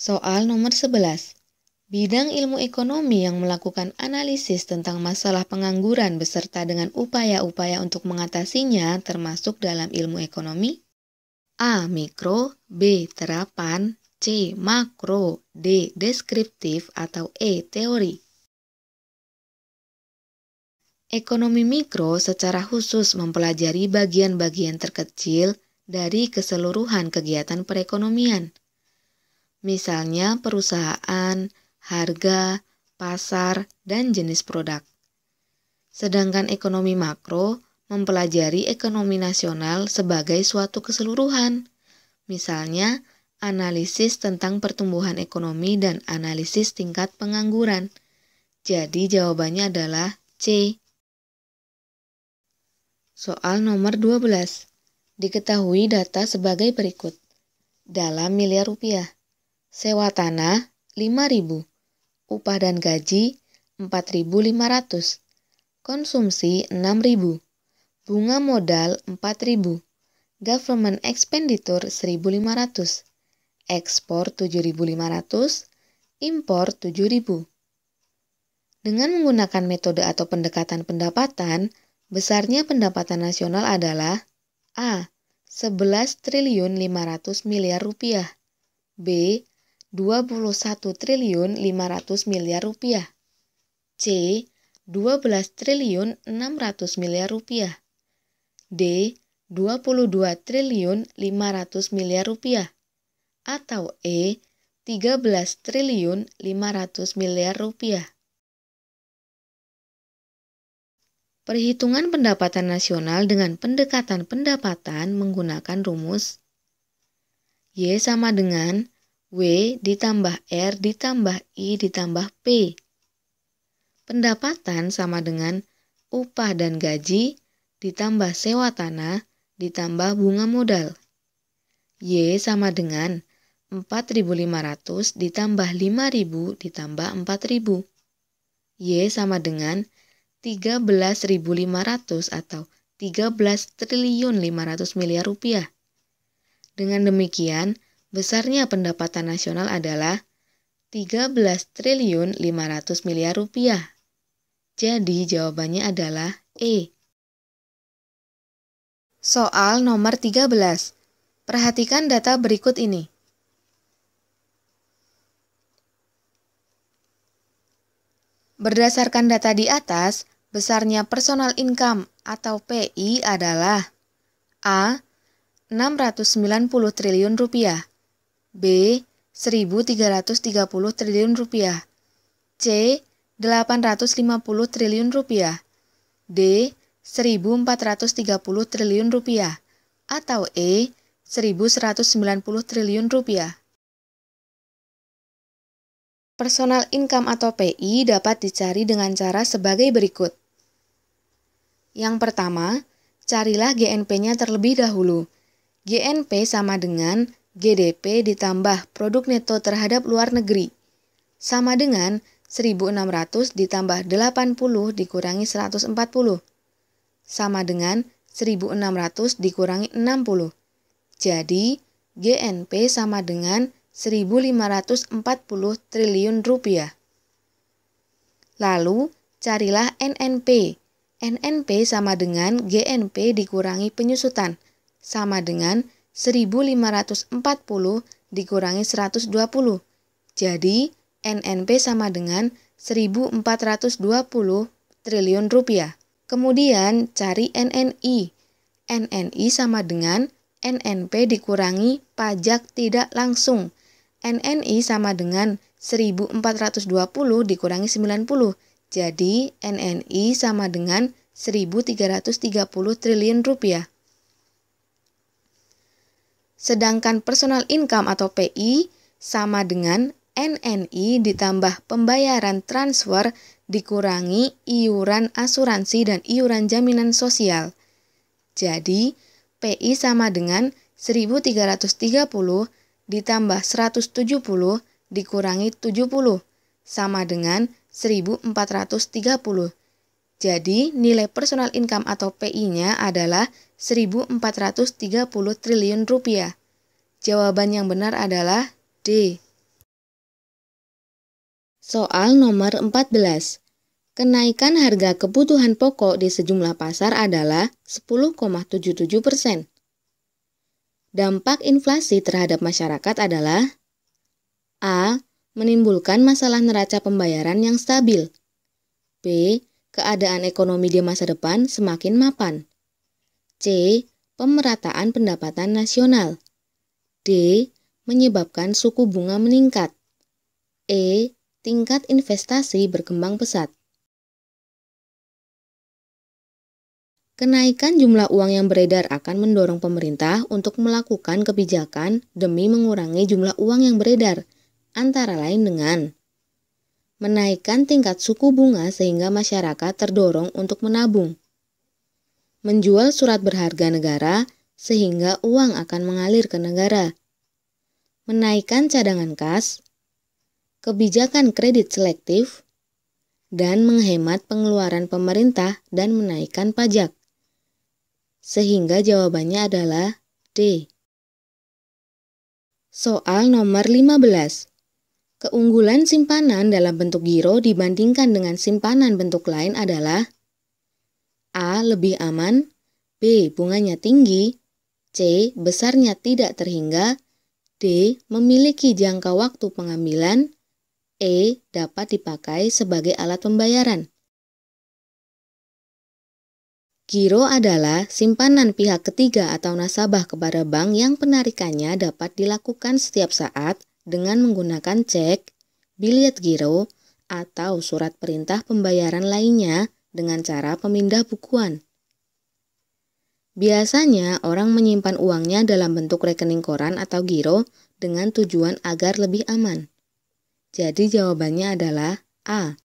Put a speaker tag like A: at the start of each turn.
A: Soal nomor 11. Bidang ilmu ekonomi yang melakukan analisis tentang masalah pengangguran beserta dengan upaya-upaya untuk mengatasinya termasuk dalam ilmu ekonomi A. Mikro B. Terapan C. Makro D. Deskriptif atau E. Teori Ekonomi mikro secara khusus mempelajari bagian-bagian terkecil dari keseluruhan kegiatan perekonomian. Misalnya perusahaan, harga, pasar, dan jenis produk. Sedangkan ekonomi makro mempelajari ekonomi nasional sebagai suatu keseluruhan. Misalnya, analisis tentang pertumbuhan ekonomi dan analisis tingkat pengangguran. Jadi jawabannya adalah C. Soal nomor 12. Diketahui data sebagai berikut. Dalam miliar rupiah. Sewa tanah 5000 upah dan gaji 4.500, konsumsi 6.000, bunga modal 4.000, government expenditure 1.500, ekspor 7.500, impor 7.000. Dengan menggunakan metode atau pendekatan pendapatan, besarnya pendapatan nasional adalah A. 11 triliun 500 miliar rupiah. B. 21 triliun 500 miliar rupiah. C. 12 triliun 600 miliar rupiah. D. 22 triliun 500 miliar rupiah. Atau E. 13 triliun 500 miliar rupiah. Perhitungan pendapatan nasional dengan pendekatan pendapatan menggunakan rumus Y sama dengan W ditambah R ditambah I ditambah P. Pendapatan sama dengan upah dan gaji ditambah sewa tanah ditambah bunga modal. Y sama dengan 4.500 ditambah 5.000 ditambah 4.000. Y sama dengan 13.500 atau 13 triliun 500 miliar rupiah. Dengan demikian, Besarnya pendapatan nasional adalah 13 triliun 500 miliar rupiah. Jadi jawabannya adalah E. Soal nomor 13. Perhatikan data berikut ini. Berdasarkan data di atas, besarnya personal income atau PI adalah A. 690 triliun rupiah B. 1.330 triliun rupiah. C. 850 triliun rupiah. D. 1.430 triliun rupiah. Atau E. 1.190 triliun rupiah. Personal income atau PI dapat dicari dengan cara sebagai berikut. Yang pertama, carilah GNP-nya terlebih dahulu. GNP sama dengan GDP ditambah produk neto terhadap luar negeri sama dengan 1600 ditambah 80 dikurangi 140 sama dengan 1600 dikurangi 60. Jadi GNP sama dengan 1540 triliun rupiah. Lalu carilah NNP. NNP sama dengan GNP dikurangi penyusutan sama dengan 1540 dikurangi 120. Jadi, NNP sama dengan 1420 triliun rupiah. Kemudian cari NNI. NNI sama dengan NNP dikurangi pajak tidak langsung. NNI sama dengan 1420 dikurangi 90. Jadi NNI sama dengan 1330 triliun rupiah. Sedangkan personal income atau PI sama dengan NNI ditambah pembayaran transfer dikurangi iuran asuransi dan iuran jaminan sosial. Jadi, PI sama dengan 1330 ditambah 170 dikurangi 70 sama dengan 1430. Jadi, nilai personal income atau PI-nya adalah 1.430 triliun rupiah. Jawaban yang benar adalah D. Soal nomor 14. Kenaikan harga kebutuhan pokok di sejumlah pasar adalah 10,77 persen. Dampak inflasi terhadap masyarakat adalah A. Menimbulkan masalah neraca pembayaran yang stabil B. Keadaan ekonomi di masa depan semakin mapan C. Pemerataan pendapatan nasional. D. Menyebabkan suku bunga meningkat. E. Tingkat investasi berkembang pesat. Kenaikan jumlah uang yang beredar akan mendorong pemerintah untuk melakukan kebijakan demi mengurangi jumlah uang yang beredar, antara lain dengan menaikkan tingkat suku bunga sehingga masyarakat terdorong untuk menabung menjual surat berharga negara sehingga uang akan mengalir ke negara. Menaikkan cadangan kas, kebijakan kredit selektif, dan menghemat pengeluaran pemerintah dan menaikkan pajak. Sehingga jawabannya adalah D. Soal nomor 15. Keunggulan simpanan dalam bentuk giro dibandingkan dengan simpanan bentuk lain adalah A. Lebih aman B. Bunganya tinggi C. Besarnya tidak terhingga D. Memiliki jangka waktu pengambilan E. Dapat dipakai sebagai alat pembayaran Giro adalah simpanan pihak ketiga atau nasabah kepada bank yang penarikannya dapat dilakukan setiap saat dengan menggunakan cek, bilet giro, atau surat perintah pembayaran lainnya dengan cara pemindah bukuan. Biasanya orang menyimpan uangnya dalam bentuk rekening koran atau giro dengan tujuan agar lebih aman. Jadi jawabannya adalah A.